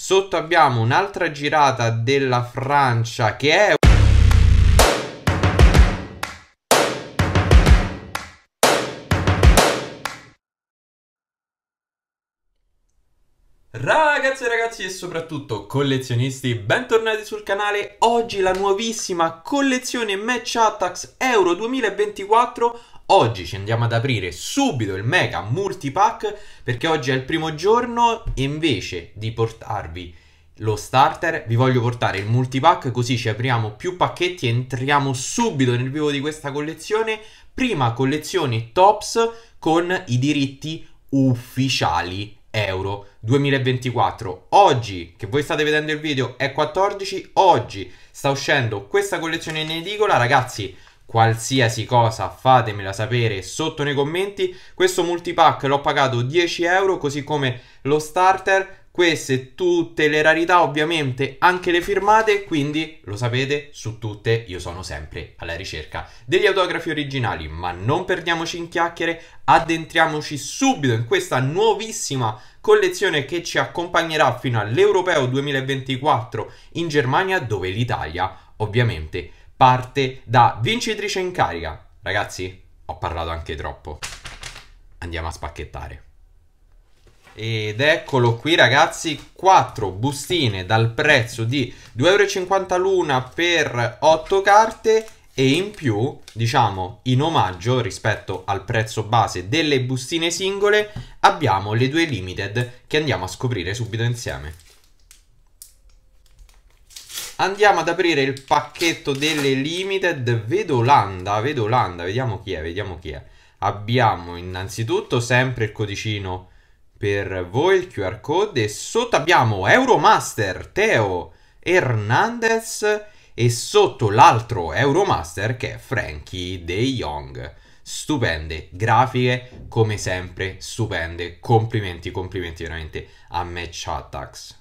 Sotto abbiamo un'altra girata della Francia che è Ragazzi e ragazzi e soprattutto collezionisti, bentornati sul canale. Oggi la nuovissima collezione Match Attacks Euro 2024 Oggi ci andiamo ad aprire subito il mega multipack perché oggi è il primo giorno e invece di portarvi lo starter vi voglio portare il multipack così ci apriamo più pacchetti e entriamo subito nel vivo di questa collezione. Prima collezione Tops con i diritti ufficiali Euro 2024. Oggi, che voi state vedendo il video, è 14, oggi sta uscendo questa collezione in edicola, ragazzi qualsiasi cosa fatemela sapere sotto nei commenti. Questo multipack l'ho pagato 10 euro, così come lo starter. Queste tutte le rarità, ovviamente anche le firmate, quindi lo sapete, su tutte io sono sempre alla ricerca degli autografi originali, ma non perdiamoci in chiacchiere, addentriamoci subito in questa nuovissima collezione che ci accompagnerà fino all'Europeo 2024 in Germania, dove l'Italia ovviamente parte da vincitrice in carica. Ragazzi, ho parlato anche troppo. Andiamo a spacchettare. Ed eccolo qui ragazzi, 4 bustine dal prezzo di 2,50€ l'una per 8 carte e in più, diciamo, in omaggio rispetto al prezzo base delle bustine singole, abbiamo le due limited che andiamo a scoprire subito insieme. Andiamo ad aprire il pacchetto delle limited. Vedo l'anda, vedo l'anda, vediamo chi è, vediamo chi è. Abbiamo innanzitutto sempre il codicino per voi, il QR code. E sotto abbiamo Euromaster, Teo Hernandez e sotto l'altro Euromaster che è Frankie De Jong. Stupende grafiche, come sempre, stupende. Complimenti, complimenti veramente a Match Attacks.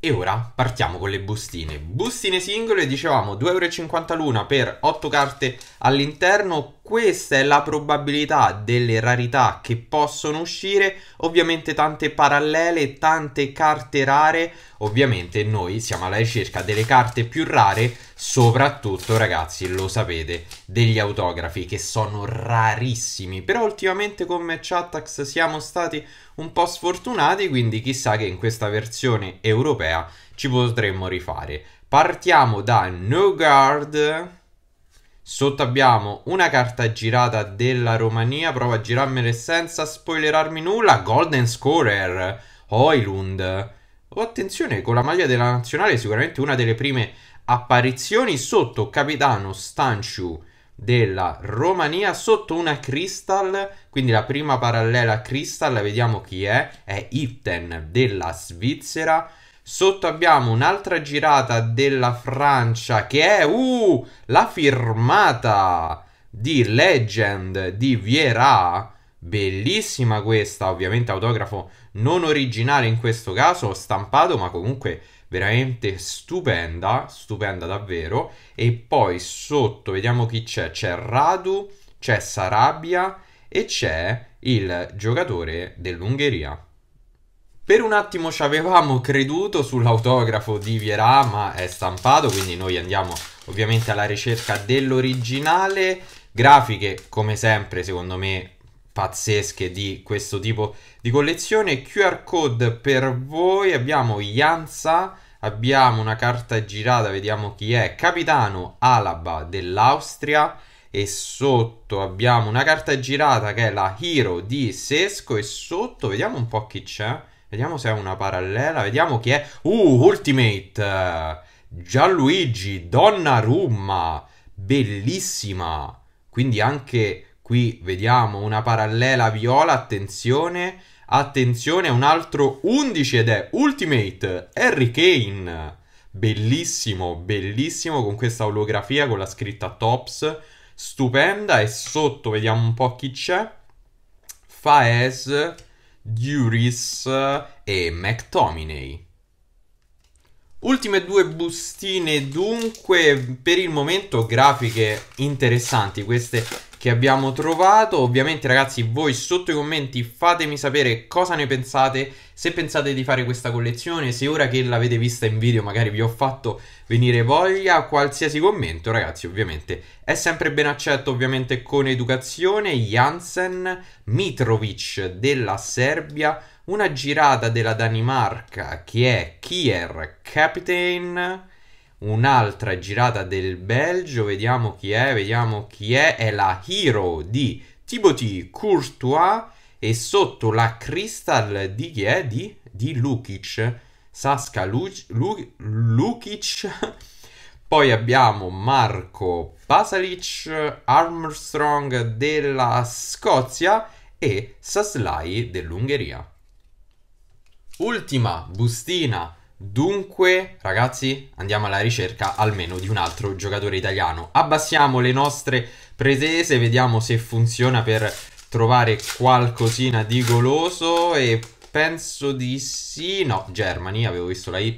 E ora partiamo con le bustine. Bustine singole, dicevamo 2,50€ l'una per 8 carte all'interno questa è la probabilità delle rarità che possono uscire, ovviamente tante parallele, tante carte rare, ovviamente noi siamo alla ricerca delle carte più rare, soprattutto ragazzi lo sapete, degli autografi che sono rarissimi, però ultimamente con Matchattax siamo stati un po' sfortunati, quindi chissà che in questa versione europea ci potremmo rifare. Partiamo da No Guard Sotto abbiamo una carta girata della Romania, provo a girarmela senza spoilerarmi nulla. Golden Scorer, Oilund. Oh, attenzione, con la maglia della nazionale sicuramente una delle prime apparizioni sotto capitano Stanciu della Romania sotto una Crystal, quindi la prima parallela Crystal, vediamo chi è, è Ipten della Svizzera. Sotto abbiamo un'altra girata della Francia che è uh, la firmata di Legend di Vieira. Bellissima questa, ovviamente autografo non originale in questo caso, stampato ma comunque veramente stupenda, stupenda davvero. E poi sotto vediamo chi c'è, c'è Radu, c'è Sarabia e c'è il giocatore dell'Ungheria. Per un attimo ci avevamo creduto sull'autografo di Vierà, ma è stampato, quindi noi andiamo ovviamente alla ricerca dell'originale. Grafiche, come sempre, secondo me pazzesche di questo tipo di collezione. QR code per voi, abbiamo Ianza, abbiamo una carta girata, vediamo chi è, capitano Alaba dell'Austria e sotto abbiamo una carta girata che è la Hero di Sesco e sotto vediamo un po' chi c'è Vediamo se è una parallela. Vediamo chi è. Uh, Ultimate. Gianluigi, Donnarumma. Bellissima. Quindi anche qui vediamo una parallela viola. Attenzione. Attenzione, un altro 11 ed è Ultimate. Harry Kane. Bellissimo, bellissimo con questa olografia con la scritta Tops. Stupenda. E sotto vediamo un po' chi c'è. Faes. Duris eh, e McTominay. Ultime due bustine dunque, per il momento grafiche interessanti, queste che abbiamo trovato. Ovviamente, ragazzi, voi sotto i commenti fatemi sapere cosa ne pensate. Se pensate di fare questa collezione, se ora che l'avete vista in video magari vi ho fatto venire voglia, qualsiasi commento, ragazzi, ovviamente è sempre ben accetto, ovviamente con educazione. Jansen, Mitrovic della Serbia, una girata della Danimarca che è Kier Captain. Un'altra girata del Belgio, vediamo chi è, vediamo chi è, è la Hero di Thibauty Courtois e sotto la Crystal di chi è? Di, di Lukic, Sasca Lukic, poi abbiamo Marco Pasalic, Armstrong della Scozia e Saslai dell'Ungheria. Ultima bustina Dunque, ragazzi, andiamo alla ricerca almeno di un altro giocatore italiano. Abbassiamo le nostre pretese, vediamo se funziona per trovare qualcosina di goloso e penso di sì. No, Germany, avevo visto la Y,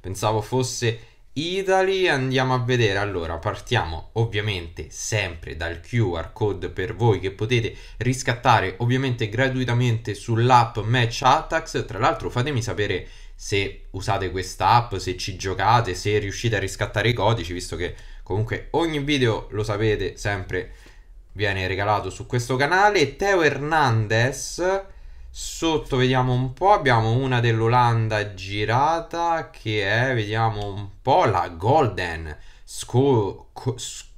pensavo fosse Italy. Andiamo a vedere. Allora, partiamo ovviamente sempre dal QR code per voi che potete riscattare ovviamente gratuitamente sull'app Match Attacks. Tra l'altro fatemi sapere se usate questa app, se ci giocate, se riuscite a riscattare i codici, visto che comunque ogni video, lo sapete, sempre viene regalato su questo canale. Teo Hernandez, sotto vediamo un po', abbiamo una dell'Olanda girata che è, vediamo un po', la Golden School,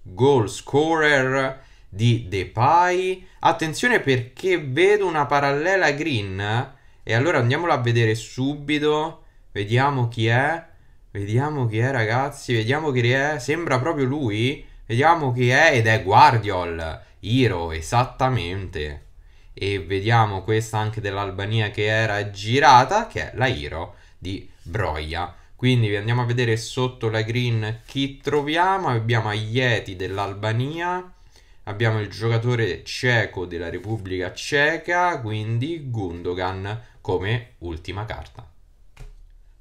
Goal Scorer di Depay. Attenzione perché vedo una parallela green e allora andiamolo a vedere subito. Vediamo chi è. Vediamo chi è, ragazzi. Vediamo chi è. Sembra proprio lui. Vediamo chi è ed è Guardiol. Hiro, esattamente. E vediamo questa anche dell'Albania che era girata, che è la Hiro di Broia. Quindi andiamo a vedere sotto la green chi troviamo. Abbiamo Aieti dell'Albania. Abbiamo il giocatore ceco della Repubblica Ceca, quindi Gundogan come ultima carta.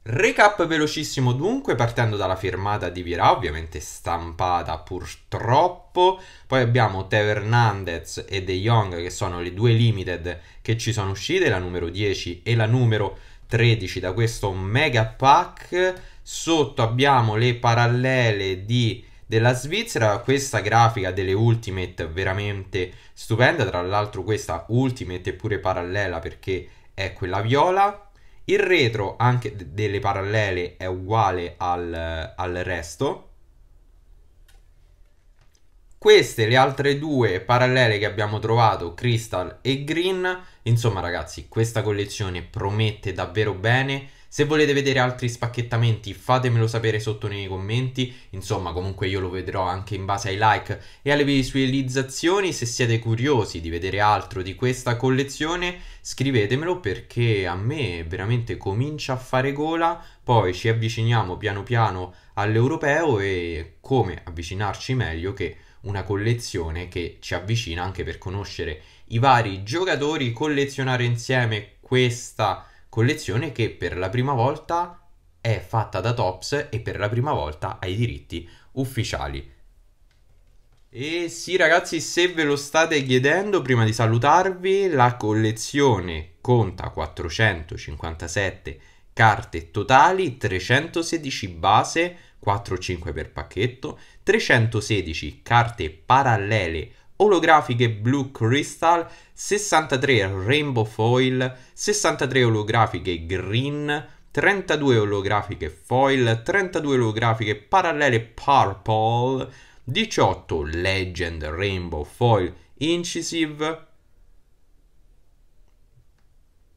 Recap velocissimo dunque, partendo dalla firmata di Virà, ovviamente stampata purtroppo. Poi abbiamo Tevernandez e De Jong, che sono le due limited che ci sono uscite, la numero 10 e la numero 13 da questo mega pack. Sotto abbiamo le parallele di, della Svizzera, questa grafica delle Ultimate veramente stupenda, tra l'altro questa Ultimate è pure parallela perché è quella viola, il retro anche delle parallele è uguale al, al resto. Queste le altre due parallele che abbiamo trovato, Crystal e Green, insomma ragazzi questa collezione promette davvero bene se volete vedere altri spacchettamenti fatemelo sapere sotto nei commenti, insomma comunque io lo vedrò anche in base ai like e alle visualizzazioni, se siete curiosi di vedere altro di questa collezione scrivetemelo perché a me veramente comincia a fare gola, poi ci avviciniamo piano piano all'europeo e come avvicinarci meglio che una collezione che ci avvicina anche per conoscere i vari giocatori, collezionare insieme questa collezione che per la prima volta è fatta da Tops e per la prima volta ha i diritti ufficiali. E sì ragazzi, se ve lo state chiedendo, prima di salutarvi, la collezione conta 457 carte totali, 316 base, 4-5 per pacchetto, 316 carte parallele olografiche Blue Crystal, 63 Rainbow Foil, 63 olografiche Green, 32 olografiche Foil, 32 olografiche parallele Purple, 18 Legend Rainbow Foil Incisive,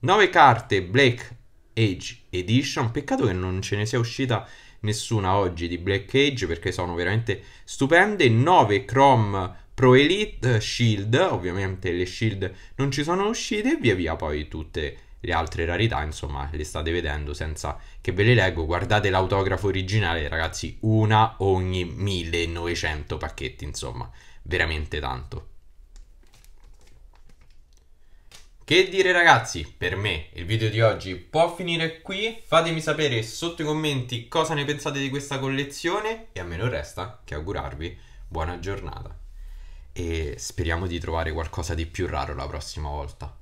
9 carte Black Age Edition, peccato che non ce ne sia uscita nessuna oggi di Black Age perché sono veramente stupende, 9 Chrome Pro Elite, Shield, ovviamente le Shield non ci sono uscite e via via poi tutte le altre rarità, insomma, le state vedendo senza che ve le leggo. Guardate l'autografo originale, ragazzi, una ogni 1900 pacchetti, insomma, veramente tanto. Che dire ragazzi, per me il video di oggi può finire qui, fatemi sapere sotto i commenti cosa ne pensate di questa collezione e a me non resta che augurarvi buona giornata e speriamo di trovare qualcosa di più raro la prossima volta.